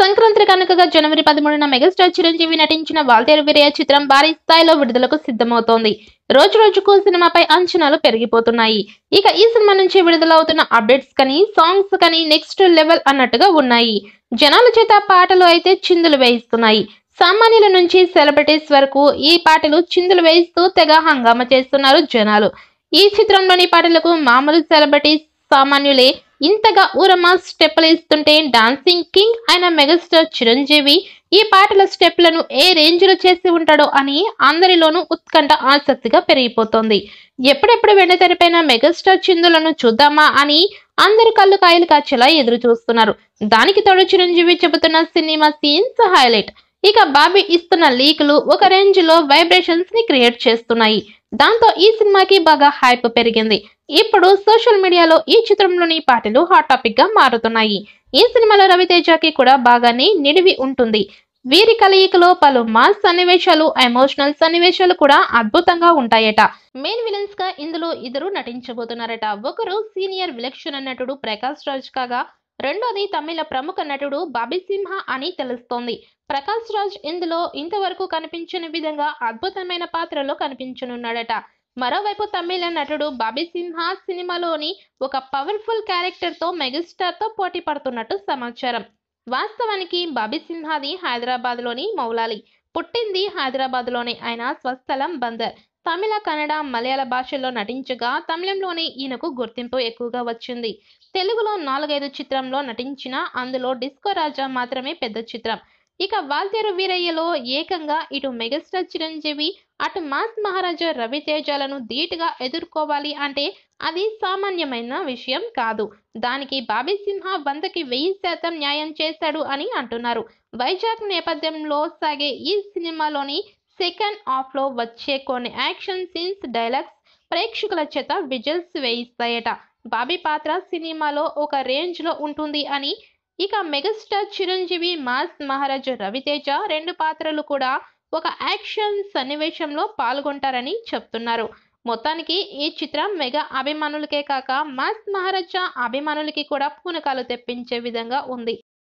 సంక్రాంతి కనుకగా జనవరి పదమూడున మెగాస్టార్ చిరంజీవి నటించిన వాల్తేరు విరయ చిత్రం భారీ స్థాయిలో విడుదలకు సిద్ధమవుతోంది రోజు రోజుకు సినిమాపై అంచనాలు పెరిగిపోతున్నాయి ఇక ఈ సినిమా నుంచి విడుదలవుతున్న అప్డేట్స్ కానీ సాంగ్స్ కానీ నెక్స్ట్ లెవెల్ అన్నట్టుగా ఉన్నాయి జనాల చేత పాటలు అయితే చిందులు వేయిస్తున్నాయి సామాన్యుల నుంచి సెలబ్రిటీస్ వరకు ఈ పాటలు చిందులు వేయిస్తూ తెగ హంగామా చేస్తున్నారు జనాలు ఈ చిత్రంలోని పాటలకు మామూలు సెలబ్రిటీస్ సామాన్యులే ఇంతగా ఊరమా స్టెప్పులు ఇస్తుంటే డాన్సింగ్ కింగ్ అయిన మెగాస్టార్ చిరంజీవి ఈ పాటల స్టెప్లను ఏ రేంజ్ లో చేసి ఉంటాడో అని అందరిలోనూ ఉత్కంఠ ఆసక్తిగా పెరిగిపోతోంది ఎప్పుడెప్పుడు వెండితెరపైన మెగాస్టార్ చిందులను చూద్దామా అని అందరు కళ్ళు కాయలు కాచేలా ఎదురు చూస్తున్నారు దానికి తోడు చిరంజీవి చెబుతున్న సినిమా సీన్స్ హైలైట్ ఇక బాబీ ఇస్తున్న లీకులు ఒక రేంజ్ లో వైబ్రేషన్స్ ని క్రియేట్ చేస్తున్నాయి దాంతో ఈ సినిమాకి బాగా హైప్ పెరిగింది ఇప్పుడు సోషల్ మీడియాలో ఈ చిత్రంలోని పాటలు హాట్ టాపిక్ గా మారుతున్నాయి ఈ సినిమాలో రవితేజకి కూడా బాగానే నిడివి ఉంటుంది వీరి కలయికలో పలు మాస్ సన్నివేశాలు ఎమోషనల్ సన్నివేశాలు కూడా అద్భుతంగా ఉంటాయట మెయిన్ విలన్స్ గా ఇందులో ఇద్దరు నటించబోతున్నారట ఒకరు సీనియర్ విలక్షణ నటుడు ప్రకాష్ రాజ్ కాగా రెండోది తమిళ ప్రముఖ నటుడు బాబీ అని తెలుస్తోంది ప్రకాష్ రాజ్ ఇందులో ఇంతవరకు కనిపించని విధంగా అద్భుతమైన పాత్రలో కనిపించనున్నాడట మరోవైపు తమిళ నటుడు బాబిసింహ సిన్హా సినిమాలోని ఒక పవర్ఫుల్ క్యారెక్టర్తో మెగాస్టార్తో పోటీ పడుతున్నట్టు సమాచారం వాస్తవానికి బాబీ సిన్హాది హైదరాబాద్లోని మౌలాలి పుట్టింది హైదరాబాద్లోనే ఆయన స్వస్థలం బందర్ తమిళ కన్నడ మలయాళ భాషల్లో నటించగా తమిళంలోనే ఈయనకు గుర్తింపు ఎక్కువగా వచ్చింది తెలుగులో నాలుగైదు చిత్రంలో నటించిన అందులో డిస్కో రాజా మాత్రమే పెద్ద చిత్రం ఇక వాల్తేరు వీరయ్యలో ఏకంగా ఇటు మెగాస్టార్ చిరంజీవి అటు మాస్ మహారాజా రవితేజాలను ధీటుగా ఎదుర్కోవాలి అంటే అది సామాన్యమైన విషయం కాదు దానికి బాబీ సింహ వందకి వెయ్యి శాతం న్యాయం చేశాడు అని అంటున్నారు వైజాగ్ నేపథ్యంలో సాగే ఈ సినిమాలోని సెకండ్ హాఫ్లో వచ్చే కొన్ని యాక్షన్ సీన్స్ డైలాగ్స్ ప్రేక్షకుల చేత విజల్స్ వేయిస్తాయట బాబీ పాత్ర సినిమాలో ఒక రేంజ్లో ఉంటుంది అని ఇక మెగాస్టార్ చిరంజీవి మాస్ మహారాజ్ రవితేజ రెండు పాత్రలు కూడా ఒక యాక్షన్ సన్నివేశంలో పాల్గొంటారని చెప్తున్నారు మొత్తానికి ఈ చిత్రం మెగా అభిమానులకే కాక మాస్ మహారాజా అభిమానులకి కూడా పూనకాలు తెప్పించే విధంగా ఉంది